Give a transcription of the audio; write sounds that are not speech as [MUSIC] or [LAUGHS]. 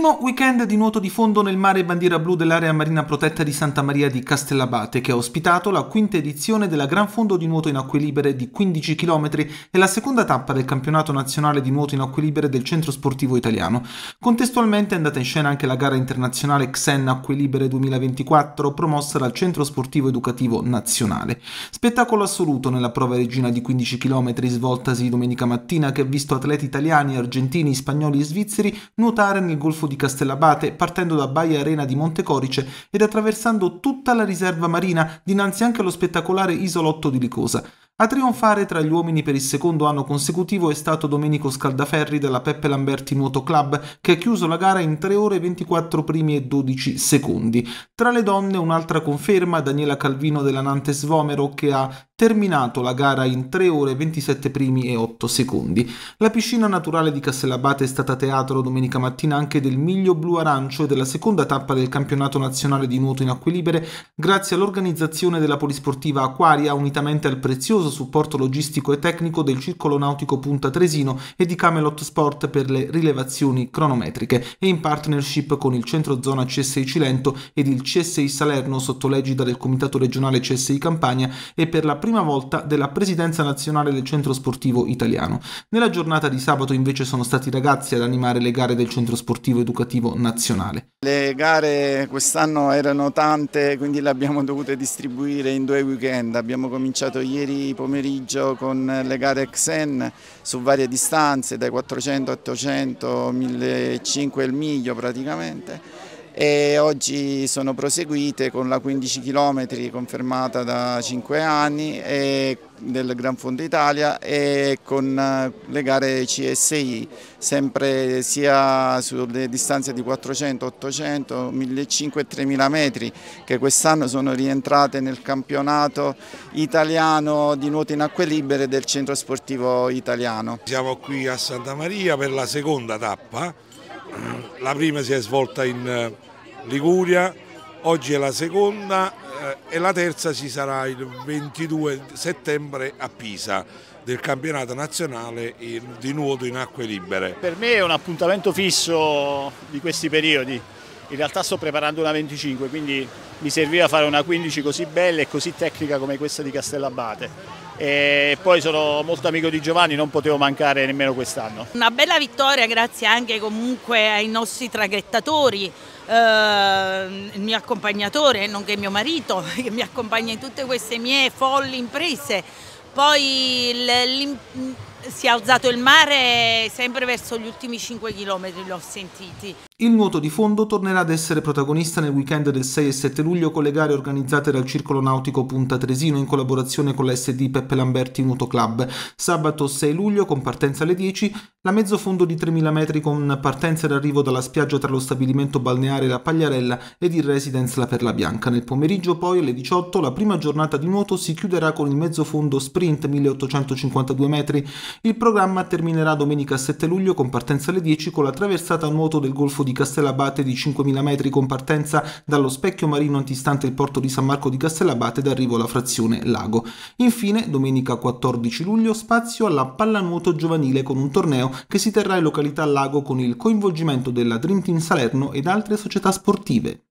Primo weekend di nuoto di fondo nel mare bandiera blu dell'area marina protetta di Santa Maria di Castellabate, che ha ospitato la quinta edizione della Gran Fondo di nuoto in acque libere di 15 km e la seconda tappa del campionato nazionale di nuoto in acque libere del centro sportivo italiano. Contestualmente è andata in scena anche la gara internazionale Xen Acque Libere 2024, promossa dal Centro Sportivo Educativo Nazionale. Spettacolo assoluto nella prova regina di 15 km svoltasi domenica mattina, che ha visto atleti italiani, argentini, spagnoli e svizzeri nuotare nel golfo di Castellabate, partendo da Baia Arena di Montecorice ed attraversando tutta la riserva marina dinanzi anche allo spettacolare isolotto di Licosa. A trionfare tra gli uomini per il secondo anno consecutivo è stato Domenico Scaldaferri della Peppe Lamberti Nuoto Club, che ha chiuso la gara in 3 ore 24 primi e 12 secondi. Tra le donne un'altra conferma, Daniela Calvino della Nantes Vomero, che ha terminato la gara in 3 ore 27 primi e 8 secondi. La piscina naturale di Castellabate è stata teatro domenica mattina anche del miglio blu-arancio e della seconda tappa del campionato nazionale di nuoto in acque libere grazie all'organizzazione della polisportiva Aquaria unitamente al prezioso supporto logistico e tecnico del Circolo Nautico Punta Tresino e di Camelot Sport per le rilevazioni cronometriche e in partnership con il centro zona CSI Cilento ed il CSI Salerno sotto l'egida del Comitato regionale CSI Campania e per la prima volta della presidenza nazionale del centro sportivo italiano. Nella giornata di sabato invece sono stati i ragazzi ad animare le gare del centro sportivo educativo nazionale. Le gare quest'anno erano tante, quindi le abbiamo dovute distribuire in due weekend. Abbiamo cominciato ieri pomeriggio con le gare Xen su varie distanze, dai 400, 800, 1500 e il miglio praticamente e oggi sono proseguite con la 15 km confermata da 5 anni del Gran Fondo Italia e con le gare CSI, sempre sia sulle distanze di 400, 800, 1500 e 3000 metri che quest'anno sono rientrate nel campionato italiano di nuoto in acque libere del centro sportivo italiano. Siamo qui a Santa Maria per la seconda tappa la prima si è svolta in eh, Liguria, oggi è la seconda eh, e la terza si sarà il 22 settembre a Pisa del campionato nazionale di nuoto in acque libere. Per me è un appuntamento fisso di questi periodi, in realtà sto preparando una 25 quindi mi serviva fare una 15 così bella e così tecnica come questa di Castellabate e poi sono molto amico di Giovanni, non potevo mancare nemmeno quest'anno. Una bella vittoria grazie anche comunque ai nostri traghettatori, eh, il mio accompagnatore, nonché mio marito [LAUGHS] che mi accompagna in tutte queste mie folli imprese. Poi si è alzato il mare sempre verso gli ultimi 5 km, l'ho sentiti. Il nuoto di fondo tornerà ad essere protagonista nel weekend del 6 e 7 luglio con le gare organizzate dal Circolo Nautico Punta Tresino in collaborazione con l'SD Peppe Lamberti Nuoto Club. Sabato 6 luglio con partenza alle 10 la fondo di 3.000 metri con partenza ed arrivo dalla spiaggia tra lo stabilimento balneare La Pagliarella ed il residence La Perla Bianca. Nel pomeriggio poi alle 18 la prima giornata di nuoto si chiuderà con il mezzo fondo sprint 1852 metri. Il programma terminerà domenica 7 luglio con partenza alle 10 con la traversata a nuoto del golfo di Castellabate di 5.000 metri con partenza dallo specchio marino antistante il porto di San Marco di Castellabate ed arrivo alla frazione Lago. Infine domenica 14 luglio spazio alla pallanuoto giovanile con un torneo che si terrà in località Lago con il coinvolgimento della Dream Team Salerno ed altre società sportive.